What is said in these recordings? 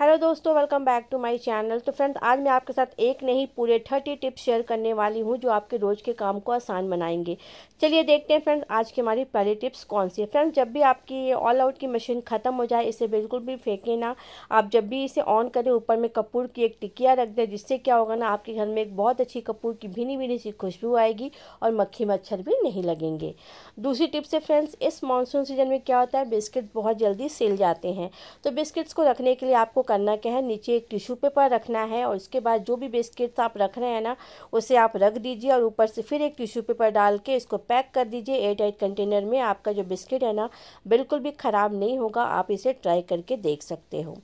hello दोस्तों welcome back to my channel तो friends आज मैं आपके साथ एक नहीं पूरे थर्टी टिप्स शेयर करने वाली हूँ जो आपके रोज़ के काम को आसान बनाएंगे चलिए देखते हैं फ्रेंड्स आज की हमारी पहली टिप्स कौन सी है फ्रेंड्स जब भी आपकी ये ऑल आउट की मशीन ख़त्म हो जाए इसे बिल्कुल भी फेंकें ना आप जब भी इसे ऑन करें ऊपर में कपूर की एक टिकिया रख दें जिससे क्या होगा ना आपके घर में एक बहुत अच्छी कपूर की भीनी भीनी सी खुशबू आएगी और मक्खी मच्छर भी नहीं लगेंगे दूसरी टिप्स है फ्रेंड्स इस मानसून सीजन में क्या होता है बिस्किट बहुत जल्दी सिल जाते हैं तो बिस्किट्स को रखने के लिए आपको करना क्या है नीचे एक टिश्यू पेपर रखना है और उसके बाद जो भी बिस्किट्स आप रख रहे हैं ना उसे आप रख दीजिए और ऊपर से फिर एक टिश्यू पेपर डाल के इसको पैक कर दीजिए एयर टाइट कंटेनर में आपका जो बिस्किट है ना बिल्कुल भी ख़राब नहीं होगा आप इसे ट्राई करके देख सकते हो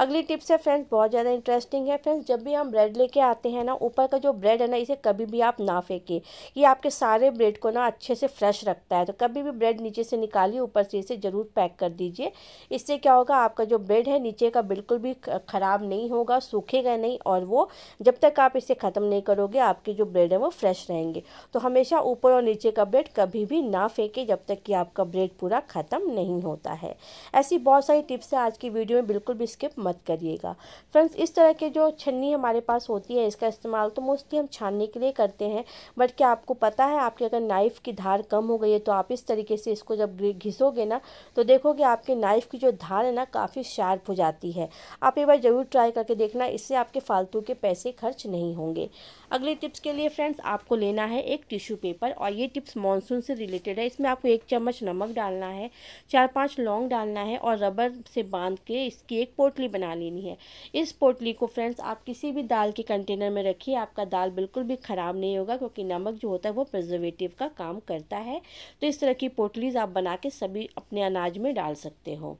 अगली टिप्स है फ्रेंड्स बहुत ज़्यादा इंटरेस्टिंग है फ्रेंड्स जब भी हम ब्रेड लेके आते हैं ना ऊपर का जो ब्रेड है ना इसे कभी भी आप ना फेंकें ये आपके सारे ब्रेड को ना अच्छे से फ्रेश रखता है तो कभी भी ब्रेड नीचे से निकालिए ऊपर से इसे ज़रूर पैक कर दीजिए इससे क्या होगा आपका जो ब्रेड है नीचे का बिल्कुल भी ख़राब नहीं होगा सूखेगा नहीं और वो जब तक आप इसे ख़त्म नहीं करोगे आपके जो ब्रेड है वो फ्रेश रहेंगे तो हमेशा ऊपर और नीचे का ब्रेड कभी भी ना फेंके जब तक कि आपका ब्रेड पूरा ख़त्म नहीं होता है ऐसी बहुत सारी टिप्स है आज की वीडियो में बिल्कुल भी स्किप मत करिएगा फ्रेंड्स इस तरह के जो छन्नी हमारे पास होती है इसका इस्तेमाल तो मोस्टली हम छानने के लिए करते हैं बट क्या आपको पता है आपकी अगर नाइफ़ की धार कम हो गई है तो आप इस तरीके से इसको जब घिसोगे ना तो देखोगे आपके नाइफ़ की जो धार है ना काफ़ी शार्प हो जाती है आप एक बार ज़रूर ट्राई करके देखना इससे आपके फालतू के पैसे खर्च नहीं होंगे अगले टिप्स के लिए फ्रेंड्स आपको लेना है एक टिश्यू पेपर और ये टिप्स मानसून से रिलेटेड है इसमें आपको एक चम्मच नमक डालना है चार पाँच लौंग डालना है और रबर से बांध के इसकी एक पोटली बना लेनी है इस पोटली को फ्रेंड्स आप किसी भी दाल के कंटेनर में रखिए आपका दाल बिल्कुल भी ख़राब नहीं होगा क्योंकि नमक जो होता है वो प्रिजर्वेटिव का काम करता है तो इस तरह की पोटलीज़ आप बना के सभी अपने अनाज में डाल सकते हो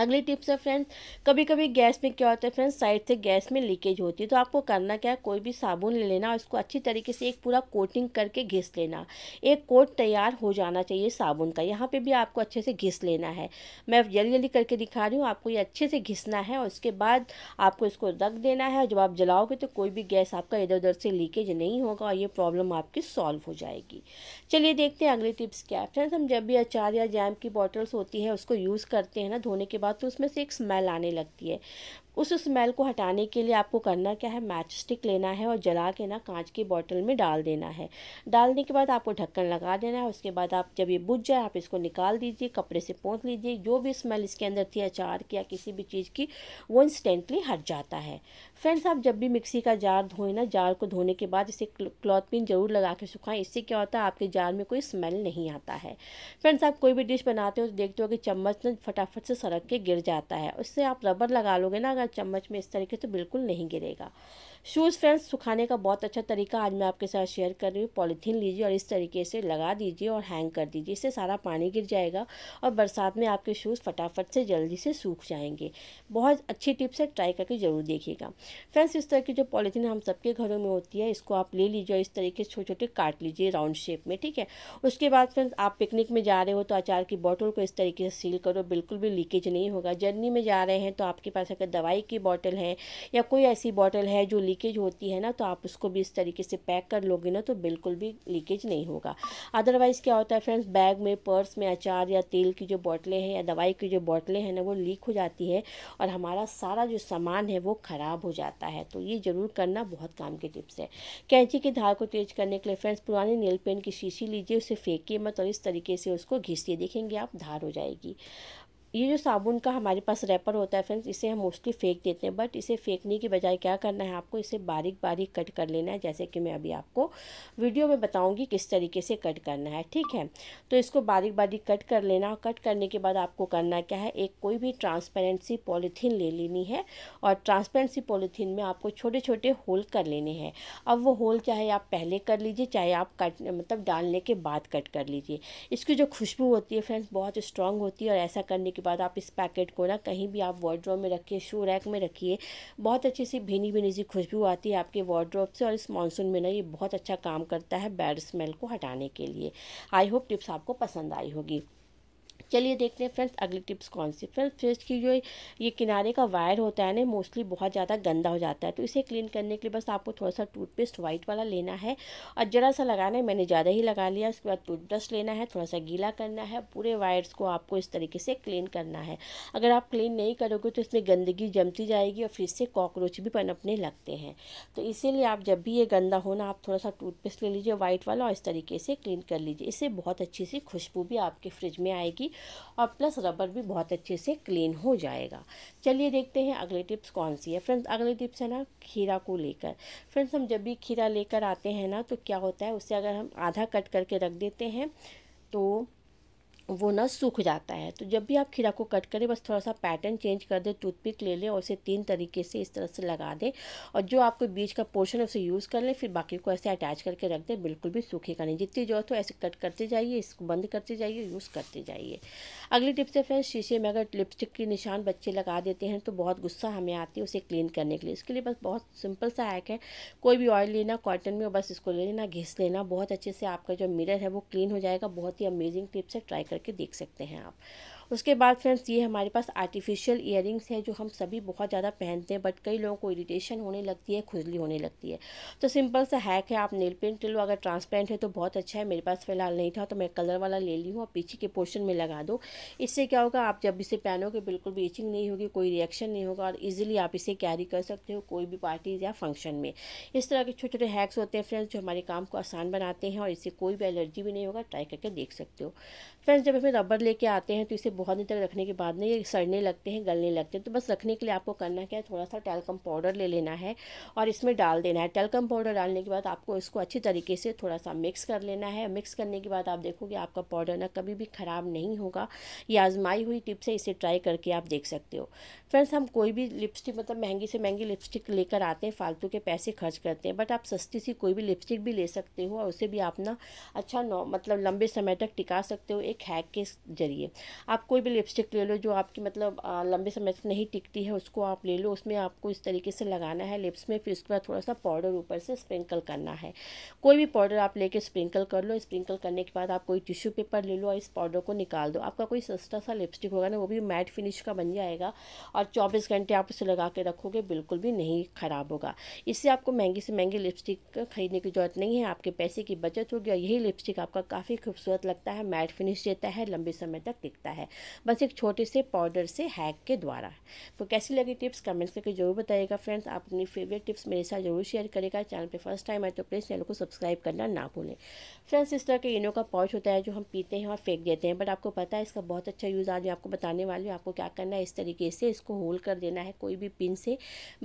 अगली टिप्स है फ्रेंड्स कभी कभी गैस में क्या होता है फ्रेंड्स साइड से गैस में लीकेज होती है तो आपको करना क्या है कोई भी साबुन ले लेना और इसको अच्छी तरीके से एक पूरा कोटिंग करके घिस लेना एक कोट तैयार हो जाना चाहिए साबुन का यहाँ पे भी आपको अच्छे से घिस लेना है मैं जल्दी जल्दी करके दिखा रही हूँ आपको ये अच्छे से घिसना है और उसके बाद आपको इसको रख देना है और जब आप जलाओगे तो कोई भी गैस आपका इधर उधर से लीकेज नहीं होगा और ये प्रॉब्लम आपकी सॉल्व हो जाएगी चलिए देखते हैं अगली टिप्स क्या है फ्रेंड्स हम जब भी अचार या जैम की बॉटल्स होती है उसको यूज़ करते हैं ना धोने के बाद बाद तो उसमें से एक स्मेल आने लगती है उस स्मेल को हटाने के लिए आपको करना क्या है मैच स्टिक लेना है और जला के ना कांच की बॉटल में डाल देना है डालने के बाद आपको ढक्कन लगा देना है उसके बाद आप जब ये बुझ जाए आप इसको निकाल दीजिए कपड़े से पोंछ लीजिए जो भी स्मेल इसके अंदर थी अचार की या किसी भी चीज़ की वो इंस्टेंटली हट जाता है फ्रेंड्स आप जब भी मिक्सी का जार धोएं ना जार को धोने के बाद इसे क्लॉथ पिन ज़रूर लगा के सुखाएं इससे क्या होता है आपके जार में कोई स्मेल नहीं आता है फ्रेंड्स आप कोई भी डिश बनाते हो तो देखते हो कि चम्मच ना फटाफट से सड़क के गिर जाता है उससे आप रबर लगा लोगे ना अगर चम्मच में इस तरीके से तो बिल्कुल नहीं गिरेगा शूज़ फ्रेंड्स सुखाने का बहुत अच्छा तरीका आज मैं आपके साथ शेयर कर रही हूँ पॉलीथीन लीजिए और इस तरीके से लगा दीजिए और हैंग कर दीजिए इससे सारा पानी गिर जाएगा और बरसात में आपके शूज़ फटाफट से जल्दी से सूख जाएंगे बहुत अच्छी टिप्स है ट्राई करके ज़रूर देखिएगा फ्रेंड्स इस तरह की जो पॉलीथीन हम सबके घरों में होती है इसको आप ले लीजिए और इस तरीके से छोटे छोटे काट लीजिए राउंड शेप में ठीक है उसके बाद फ्रेंड्स आप पिकनिक में जा रहे हो तो अचार की बॉटल को इस तरीके से सील करो बिल्कुल भी लीकेज नहीं होगा जर्नी में जा रहे हैं तो आपके पास अगर दवाई की बॉटल है या कोई ऐसी बॉटल है जो लीकेज होती है ना तो आप उसको भी इस तरीके से पैक कर लोगे ना तो बिल्कुल भी लीकेज नहीं होगा अदरवाइज़ क्या होता है फ्रेंड्स बैग में पर्स में अचार या तेल की जो बॉटलें हैं या दवाई की जो बॉटलें हैं ना वो लीक हो जाती है और हमारा सारा जो सामान है वो ख़राब हो जाता है तो ये ज़रूर करना बहुत काम की टिप्स है कैंची की धार को तेज करने के लिए फ्रेंड्स पुराने नेल पेन की शीशी लीजिए उसे फेंकिए मत और इस तरीके से उसको घिसिए देखेंगे आप धार हो जाएगी ये जो साबुन का हमारे पास रैपर होता है फ्रेंड्स इसे हम मोस्टली फेंक देते हैं बट इसे फेंकने की बजाय क्या करना है आपको इसे बारीक बारीक कट कर लेना है जैसे कि मैं अभी आपको वीडियो में बताऊँगी किस तरीके से कट करना है ठीक है तो इसको बारीक बारीक कट कर लेना और कट करने के बाद आपको करना क्या है एक कोई भी ट्रांसपेरेंसी पॉलीथीन ले लेनी है और ट्रांसपेरेंसी पॉलीथीन में आपको छोटे छोटे होल कर लेने हैं अब वो होल चाहे आप पहले कर लीजिए चाहे आप कट मतलब डालने के बाद कट कर लीजिए इसकी जो खुशबू होती है फ्रेंड्स बहुत स्ट्रांग होती है और ऐसा करने के बाद आप इस पैकेट को ना कहीं भी आप वार्ड्रॉप में रखिए शू रैक में रखिए बहुत अच्छी सी भीनी भीनी सी खुशबू आती है आपके वार्ड्रॉप से और इस मानसून में ना ये बहुत अच्छा काम करता है बैड स्मेल को हटाने के लिए आई होप टिप्स आपको पसंद आई होगी चलिए देखते हैं फ्रेंड्स अगली टिप्स कौन सी फ्रेंड्स फ्रिज की जो ये किनारे का वायर होता है ना मोस्टली बहुत ज़्यादा गंदा हो जाता है तो इसे क्लीन करने के लिए बस आपको थोड़ा सा टूथपेस्ट वाइट वाला लेना है और ज़रा सा लगाना है मैंने ज़्यादा ही लगा लिया उसके बाद टूथब्रश लेना है थोड़ा सा गीला करना है पूरे वायर्स को आपको इस तरीके से क्लीन करना है अगर आप क्लीन नहीं करोगे तो इसमें गंदगी जमती जाएगी और फ्रिज से कॉकरोच भी पनपने लगते हैं तो इसीलिए आप जब भी ये गंदा हो ना आप थोड़ा सा टूथपेस्ट ले लीजिए वाइट वाला और इस तरीके से क्लीन कर लीजिए इससे बहुत अच्छी सी खुशबू भी आपके फ्रिज में आएगी जाएगी और प्लस रबर भी बहुत अच्छे से क्लीन हो जाएगा चलिए देखते हैं अगले टिप्स कौन सी है फ्रेंड्स अगले टिप्स है ना खीरा को लेकर फ्रेंड्स हम जब भी खीरा लेकर आते हैं ना तो क्या होता है उसे अगर हम आधा कट करके रख देते हैं तो वो ना सूख जाता है तो जब भी आप खीरा को कट करें बस थोड़ा सा पैटर्न चेंज कर दें टूथपिक ले लें और उसे तीन तरीके से इस तरह से लगा दें और जो आपको बीज का पोर्शन है उसे यूज़ कर लें फिर बाकी को ऐसे अटैच करके रख दें बिल्कुल भी सूखेगा नहीं जितनी ज़रूरत हो ऐसे कट करते जाइए इसको बंद करते जाइए यूज़ करते जाइए अगली टिप से फ्रेंड शीशे में अगर लिपस्टिक के निशान बच्चे लगा देते हैं तो बहुत गुस्सा हमें आती है उसे क्लीन करने के लिए इसके लिए बस बहुत सिंपल सा हैक है कोई भी ऑयल लेना कॉटन में बस इसको ले लेना घिस लेना बहुत अच्छे से आपका जो मिरर है वो क्लीन हो जाएगा बहुत ही अमेजिंग टिप्स है ट्राई करके देख सकते हैं आप उसके बाद फ्रेंड्स ये हमारे पास आर्टिफिशियल ईयरिंग्स है जो हम सभी बहुत ज़्यादा पहनते हैं बट कई लोगों को इरीटेशन होने लगती है खुजली होने लगती है तो सिंपल सा हैक है आप नेल पेंट ले लो अगर ट्रांसपेरेंट है तो बहुत अच्छा है मेरे पास फ़िलहाल नहीं था तो मैं कलर वाला ले ली हूँ और पीछे के पोर्शन में लगा दो इससे क्या होगा आप जब इसे पहनोगे बिल्कुल भी इचिंग नहीं होगी कोई रिएक्शन नहीं होगा और ईजिली आप इसे कैरी कर सकते हो कोई भी पार्टीज़ या फंक्शन में इस तरह के छोटे छोटे हैक्स होते हैं फ्रेंड्स जो हमारे काम को आसान बनाते हैं और इससे कोई भी एलर्जी भी नहीं होगा ट्राई करके देख सकते हो फ्रेंड्स जब इसमें रबर लेके आते हैं तो इसे बहुत दिन तक रखने के बाद में ये सड़ने लगते हैं गलने लगते हैं तो बस रखने के लिए आपको करना क्या है थोड़ा सा टेलकम पाउडर ले लेना है और इसमें डाल देना है टेलकम पाउडर डालने के बाद आपको इसको अच्छी तरीके से थोड़ा सा मिक्स कर लेना है मिक्स करने के बाद आप देखोगे आपका पाउडर ना कभी भी ख़राब नहीं होगा ये आजमाई हुई टिप्स है इसे ट्राई करके आप देख सकते हो फ्रेंड्स हम कोई भी लिपस्टिक मतलब महंगी से महंगी लिपस्टिक लेकर आते हैं फालतू के पैसे खर्च करते हैं बट आप सस्ती सी कोई भी लिपस्टिक भी ले सकते हो और उसे भी आप ना अच्छा मतलब लंबे समय तक टिका सकते हो एक एक हैक के जरिए आप कोई भी लिपस्टिक ले लो जो आपकी मतलब लंबे समय से नहीं टिकती है उसको आप ले लो उसमें आपको इस तरीके से लगाना है लिप्स में फिर उसके बाद थोड़ा सा पाउडर ऊपर से स्प्रिंकल करना है कोई भी पाउडर आप लेके स्प्रिंकल कर लो स्प्रिंकल करने के बाद आप कोई टिश्यू पेपर ले लो और इस पाउडर को निकाल दो आपका कोई सस्ता सा लिपस्टिक होगा ना वो भी मैट फिनिश का बन जाएगा और चौबीस घंटे आप उसे लगा के रखोगे बिल्कुल भी नहीं ख़राब होगा इससे आपको महंगी से महंगी लिपस्टिक खरीदने की ज़रूरत नहीं है आपके पैसे की बचत होगी और यही लिपस्टिक आपका काफ़ी खूबसूरत लगता है मैट फिनिश देता है लंबे समय तक टिकता है बस एक छोटे से पाउडर से हैक के द्वारा तो कैसी लगी टिप्स कमेंट्स करके जरूर बताइएगा फ्रेंड्स आप अपनी फेवरेट टिप्स मेरे साथ जरूर शेयर करेगा चैनल पर फर्स्ट टाइम आए तो प्लीज़ चैनल को सब्सक्राइब करना ना भूलें फ्रेंड्स इस तरह के इनो का पाउच होता है जो हम पीते हैं और फेंक देते हैं बट आपको पता है इसका बहुत अच्छा यूज़ आज मैं आपको बताने वाली हूँ आपको क्या करना है इस तरीके से इसको होल कर देना है कोई भी पिन से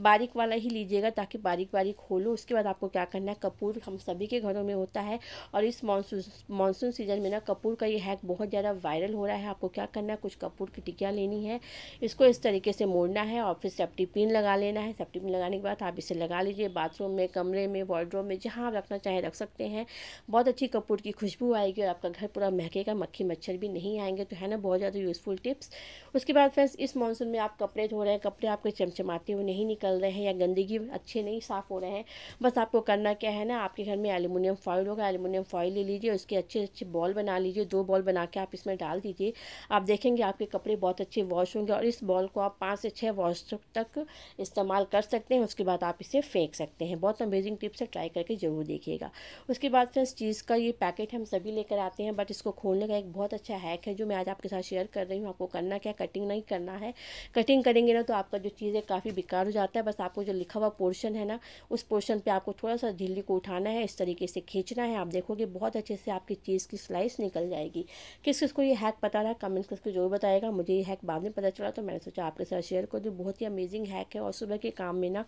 बारीक वाला ही लीजिएगा ताकि बारीक बारीक खोलो उसके बाद आपको क्या करना है कपूर हम सभी के घरों में होता है और इस मानसून मानसून सीजन में ना कपूर का ये हैक बहुत ज़्यादा वायरल हो रहा है आपको क्या करना है कुछ कपूर की टिकिया लेनी है इसको इस तरीके से मोड़ना है और फिर सेफ्टी पिन लगा लेना है सेफ्टी पिन लगाने के बाद आप इसे लगा लीजिए बाथरूम में कमरे में वार्ड्रोब में जहाँ आप रखना चाहें रख सकते हैं बहुत अच्छी कपूर की खुशबू आएगी और आपका घर पूरा महकेगा मक्खी मच्छर भी नहीं आएंगे तो है ना बहुत ज़्यादा यूज़फुल टिप्स उसके बाद फ्रेंड्स इस मानसून में आप कपड़े धो रहे हैं कपड़े आपके चमचमाते हुए नहीं निकल रहे हैं या गंदगी अच्छे नहीं साफ़ हो रहे हैं बस आपको करना क्या है ना आपके घर में एलुमिनियम फॉइल होगा एलुमिनियम फॉइल ले लीजिए उसके अच्छे अच्छे बॉल बना लीजिए दो बॉल बना बना के आप इसमें डाल दीजिए आप देखेंगे आपके कपड़े बहुत अच्छे वॉश होंगे और इस बॉल को आप पाँच से छः वॉश तक इस्तेमाल कर सकते हैं उसके बाद आप इसे फेंक सकते हैं बहुत अमेजिंग टिप्स है ट्राई करके ज़रूर देखिएगा उसके बाद फ्रेंड्स चीज़ का ये पैकेट हम सभी लेकर आते हैं बट इसको खोलने का एक बहुत अच्छा हैक है जो मैं आज आपके साथ शेयर कर रही हूँ आपको करना क्या कटिंग नहीं करना है कटिंग करेंगे ना तो आपका जो चीज़ है काफ़ी बेकार हो जाता है बस आपको जो लिखा हुआ पोर्शन है ना उस पोर्शन पर आपको थोड़ा सा झिल्ली को उठाना है इस तरीके से खींचना है आप देखोगे बहुत अच्छे से आपकी चीज़ की स्लाइस निकल जाएगी किस किस को ये हैक पता रहा कमेंट्स करके जरूर बताएगा मुझे ये हैक बाद में पता चला तो मैंने सोचा आपके साथ शेयर कर दूँ बहुत ही अमेजिंग हैक है और सुबह के काम में ना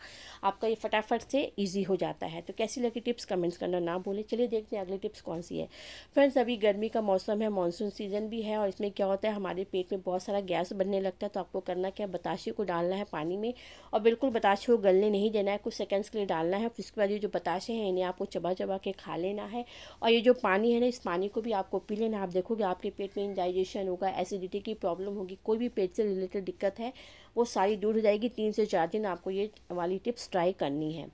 आपका ये फटाफट से ईजी हो जाता है तो कैसी लगी टिप्स कमेंट्स करना ना भूलें चलिए देखते हैं अगली टिप्स कौन सी है फ्रेंड्स अभी गर्मी का मौसम है मानसून सीजन भी है और इसमें क्या होता है हमारे पेट में बहुत सारा गैस बनने लगता है तो आपको करना क्या बताशे को डालना है पानी में और बिल्कुल बताशे को गलने नहीं देना है कुछ सेकंड्स के लिए डालना है उसके बाद ये जो बताशे हैं इन्हें आपको चबा चबा के खा लेना है और ये जो पानी है ना इस पानी को भी आपको पी लेना आप देखोगे होगा आपके पेट में इंडाइजेशन होगा एसिडिटी की प्रॉब्लम होगी कोई भी पेट से रिलेटेड दिक्कत है वो सारी दूर हो जाएगी तीन से चार दिन आपको ये वाली टिप्स ट्राई करनी है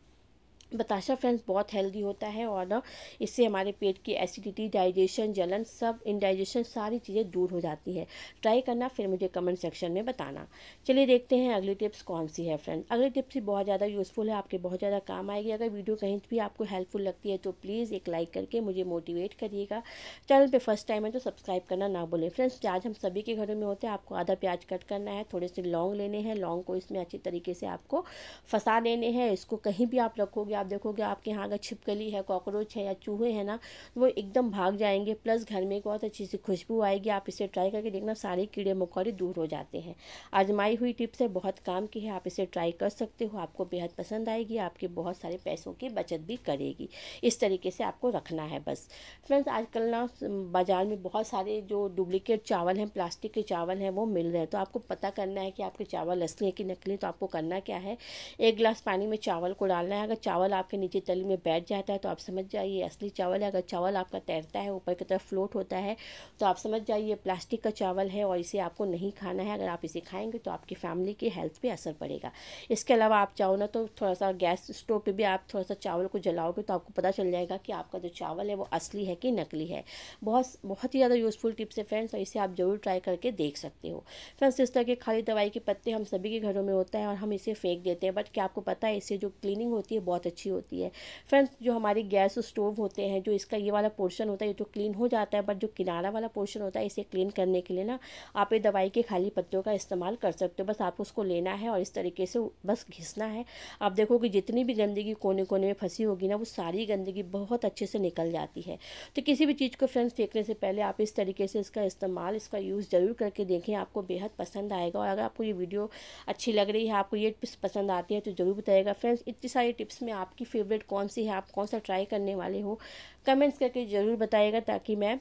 बताशा फ्रेंड्स बहुत हेल्दी होता है और ना इससे हमारे पेट की एसिडिटी डाइजेशन जलन सब इनडाइजेशन सारी चीज़ें दूर हो जाती है ट्राई करना फिर मुझे कमेंट सेक्शन में बताना चलिए देखते हैं अगली टिप्स कौन सी है फ्रेंड अगली टिप्स भी बहुत ज़्यादा यूज़फुल है आपके बहुत ज़्यादा काम आएगी अगर वीडियो कहीं भी आपको हेल्पफुल लगती है तो प्लीज़ एक लाइक करके मुझे मोटिवेट करिएगा चैनल पर फर्स्ट टाइम है तो सब्सक्राइब करना ना बोले फ्रेंड्स प्याज हम सभी के घरों में होते हैं आपको आधा प्याज कट करना है थोड़े से लौंग लेने हैं लौंग को इसमें अच्छे तरीके से आपको फंसा लेने हैं इसको कहीं भी आप रखोगे आप देखोगे आपके यहाँ अगर छिपकली है कॉकरोच है या चूहे हैं ना तो वो एकदम भाग जाएंगे प्लस घर में एक बहुत अच्छी सी खुशबू आएगी आप इसे ट्राई करके देखना सारे कीड़े मकौड़े दूर हो जाते हैं आजमाई हुई टिप्स है बहुत काम की है आप इसे ट्राई कर सकते हो आपको बेहद पसंद आएगी आपके बहुत सारे पैसों की बचत भी करेगी इस तरीके से आपको रखना है बस फ्रेंड्स आजकल ना बाज़ार में बहुत सारे जो डुप्लिकेट चावल हैं प्लास्टिक के चावल हैं वो मिल रहे हैं तो आपको पता करना है कि आपके चावल असली है कि नकली तो आपको करना क्या है एक गिलास पानी में चावल को डालना है अगर चावल चावल आपके नीचे तली में बैठ जाता है तो आप समझ जाइए असली चावल है अगर चावल आपका तैरता है ऊपर की तरफ फ्लोट होता है तो आप समझ जाइए प्लास्टिक का चावल है और इसे आपको नहीं खाना है अगर आप इसे खाएंगे तो आपकी फैमिली की हेल्थ पर असर पड़ेगा इसके अलावा आप चाहो ना तो थोड़ा सा गैस स्टोव पर भी आप थोड़ा सा चावल को जलाओगे तो आपको पता चल जाएगा कि आपका जो चावल है वो असली है कि नकली है बहुत बहुत ही ज़्यादा यूज़फुल टिप्स है फ्रेंड्स और इसे आप ज़रूर ट्राई करके देख सकते हो फ्रेंड्स इस तरह के खाली दवाई के पत्ते हम सभी के घरों में होता है और हम इसे फेंक देते हैं बट क्या आपको पता है इससे जो क्लीनिंग होती है बहुत अच्छी अच्छी होती है फ्रेंड्स जो हमारे गैस स्टोव होते हैं जो इसका ये वाला पोर्शन होता है ये तो क्लीन हो जाता है बट जो किनारा वाला पोर्शन होता है इसे क्लीन करने के लिए ना आप ये दवाई के खाली पत्तों का इस्तेमाल कर सकते हो बस आपको उसको लेना है और इस तरीके से बस घिसना है आप देखो कि जितनी भी गंदगी कोने कोने में फंसी होगी ना वो सारी गंदगी बहुत अच्छे से निकल जाती है तो किसी भी चीज़ को फ्रेंड्स फेंकने से पहले आप इस तरीके से इसका इस्तेमाल इसका यूज़ ज़रूर करके देखें आपको बेहद पसंद आएगा और अगर आपको ये वीडियो अच्छी लग रही है आपको ये टिप्स पसंद आती है तो ज़रूर बताएगा फ्रेंड्स इतनी सारी टिप्स में आप आपकी फेवरेट कौन सी है आप कौन सा ट्राई करने वाले हो कमेंट्स करके ज़रूर बताएगा ताकि मैं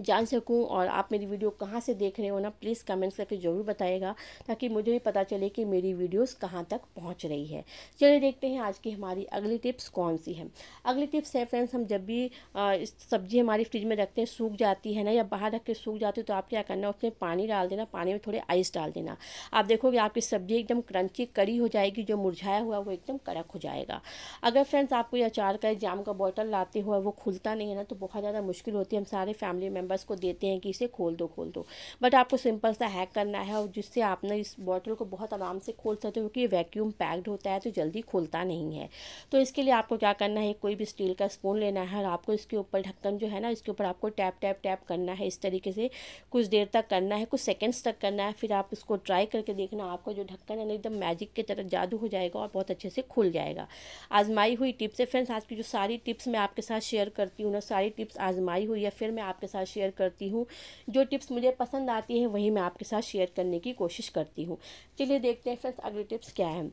जान सकूं और आप मेरी वीडियो कहाँ से देख रहे हो ना प्लीज़ कमेंट्स करके ज़रूर बताएगा ताकि मुझे भी पता चले कि मेरी वीडियोस कहाँ तक पहुँच रही है चलिए देखते हैं आज की हमारी अगली टिप्स कौन सी है अगली टिप्स है फ्रेंड्स हम जब भी सब्ज़ी हमारी फ्रिज में रखते हैं सूख जाती है ना या बाहर रख के सूख जाती है तो आप क्या करना उसमें पानी डाल देना पानी में थोड़े आइस डाल देना आप देखोगे आपकी सब्ज़ी एकदम क्रंची कड़ी हो जाएगी जो मुरझाया हुआ वो एकदम कड़क हो जाएगा अगर फ्रेंड्स आपको अचार का जाम का बॉटल लाते हुआ वो खुलता नहीं है ना तो बहुत ज़्यादा मुश्किल होती है हम सारे फैमिली में मेंबर्स को देते हैं कि इसे खोल दो खोल दो बट आपको सिंपल सा हैक करना है और जिससे आपने इस बॉटल को बहुत आराम से खोल सकते हो क्योंकि ये वैक्यूम पैक्ड होता है तो जल्दी खोलता नहीं है तो इसके लिए आपको क्या करना है कोई भी स्टील का स्पून लेना है और आपको इसके ऊपर ढक्कन जो है ना इसके ऊपर आपको टैप टैप टैप करना है इस तरीके से कुछ देर तक करना है कुछ सेकेंड्स तक करना है फिर आप इसको ट्राई करके देखना आपका जो ढक्कन है ना एकदम मैजिक की तरह जादू हो जाएगा और बहुत अच्छे से खुल जाएगा आजमाई हुई टिप्स है फ्रेंड्स आज की जो सारी टिप्स मैं आपके साथ शेयर करती हूँ ना सारी टिप्स आजमाई हुई है फिर मैं आपके साथ शेयर करती हूँ जो टिप्स मुझे पसंद आती है वही मैं आपके साथ शेयर करने की कोशिश करती हूँ चलिए देखते हैं फ्रेंड्स अगले टिप्स क्या है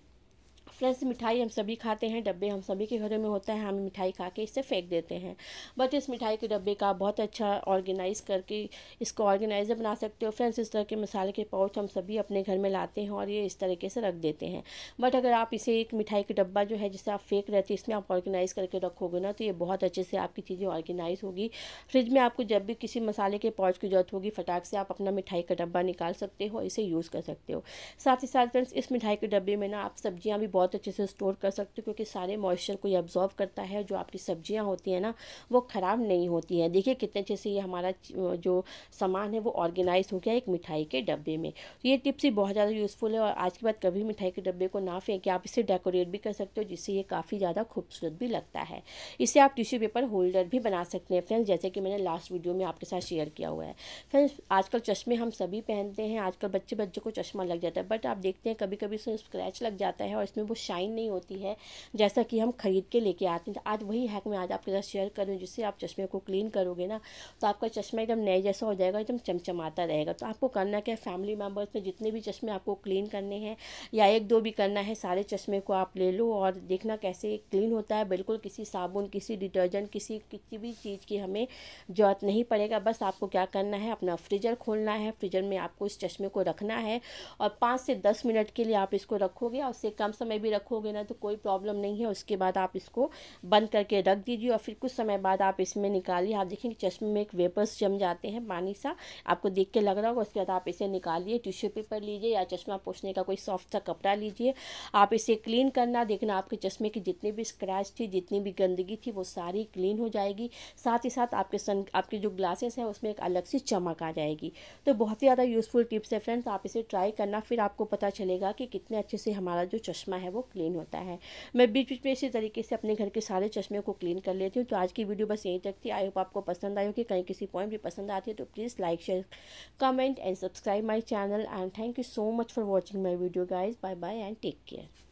फ्रेंड्स मिठाई हम सभी खाते हैं डब्बे हम सभी के घरों में होता है हम मिठाई खा के इसे फेंक देते हैं बट इस मिठाई के डब्बे का बहुत अच्छा ऑर्गेनाइज़ करके इसको ऑर्गेनाइज़र बना सकते हो फ्रेंड्स इस तरह के मसाले के पाउच हम सभी अपने घर में लाते हैं और ये इस तरीके से रख देते हैं बट अगर आप इसे एक मिठाई का डब्बा जो है जिसे आप फेंक रहे थे इसमें आप ऑर्गेनाइज़ करके रखोगे ना तो ये बहुत अच्छे से आपकी चीज़ें ऑर्गेनाइज़ होगी फ्रिज में आपको जब भी किसी मसाले के पाउच की ज़रूरत होगी फटाक से आप अपना मिठाई का डब्बा निकाल सकते हो इसे यूज़ कर सकते हो साथ ही साथ फ्रेंड्स इस मिठाई के डब्बे में ना आप सब्जियाँ भी बहुत बहुत अच्छे से स्टोर कर सकते हो क्योंकि सारे मॉइस्चर को ये अब्जॉर्व करता है जो आपकी सब्जियां होती हैं ना वो ख़राब नहीं होती हैं देखिए कितने अच्छे से ये हमारा जो सामान है वो ऑर्गेनाइज हो गया एक मिठाई के डब्बे में तो ये टिप्स ही बहुत ज़्यादा यूज़फुल है और आज के बाद कभी मिठाई के डब्बे को ना फेंकें आप इसे डेकोरेट भी कर सकते हो जिससे ये काफ़ी ज़्यादा खूबसूरत भी लगता है इसे आप टिश्यू पेपर होल्डर भी बना सकते हैं फ्रेंड्स जैसे कि मैंने लास्ट वीडियो में आपके साथ शेयर किया हुआ है फ्रेंड्स आजकल चश्मे हम सभी पहनते हैं आजकल बच्चे बच्चों को चश्मा लग जाता है बट आप देखते हैं कभी कभी इसमें स्क्रैच लग जाता है और इसमें वो शाइन नहीं होती है जैसा कि हम खरीद के लेके आते हैं तो आज वही हैक मैं आज आपके साथ शेयर करूँ जिससे आप चश्मे को क्लीन करोगे ना तो आपका चश्मा एकदम नए जैसा हो जाएगा एकदम चमचमाता रहेगा तो आपको करना क्या फैमिली मेम्बर्स में जितने भी चश्मे आपको क्लीन करने हैं या एक दो भी करना है सारे चश्मे को आप ले लो और देखना कैसे क्लीन होता है बिल्कुल किसी साबुन किसी डिटर्जेंट किसी किसी भी चीज़ की हमें ज़रूरत नहीं पड़ेगा बस आपको क्या करना है अपना फ्रीजर खोलना है फ्रिजर में आपको इस चश्मे को रखना है और पाँच से दस मिनट के लिए आप इसको रखोगे और उससे कम समय भी भी रखोगे ना तो कोई प्रॉब्लम नहीं है उसके बाद आप इसको बंद करके रख दीजिए और फिर कुछ समय बाद आप इसमें निकालिए आप देखेंगे चश्मे में एक वेपर्स जम जाते हैं पानी सा आपको देख के लग रहा होगा उसके बाद आप इसे निकालिए टिश्यू पेपर लीजिए या चश्मा पोछने का कोई सॉफ्ट सा कपड़ा लीजिए आप इसे क्लीन करना देखना आपके चश्मे की जितनी भी स्क्रैच थी जितनी भी गंदगी थी वो सारी क्लीन हो जाएगी साथ ही साथ आपके सन आपके जो ग्लासेस हैं उसमें एक अलग सी चमक आ जाएगी तो बहुत ही ज़्यादा यूज़फुल टिप्स है फ्रेंड्स आप इसे ट्राई करना फिर आपको पता चलेगा कि कितने अच्छे से हमारा जो चश्मा है वो वो क्लीन होता है मैं बीच बीच में इसी तरीके से अपने घर के सारे चश्मे को क्लीन कर लेती हूँ तो आज की वीडियो बस यहीं तक थी आई होप आपको पसंद आई होगी कहीं किसी पॉइंट भी पसंद आती है तो please like share comment and subscribe my channel and thank you so much for watching my video guys bye bye and take care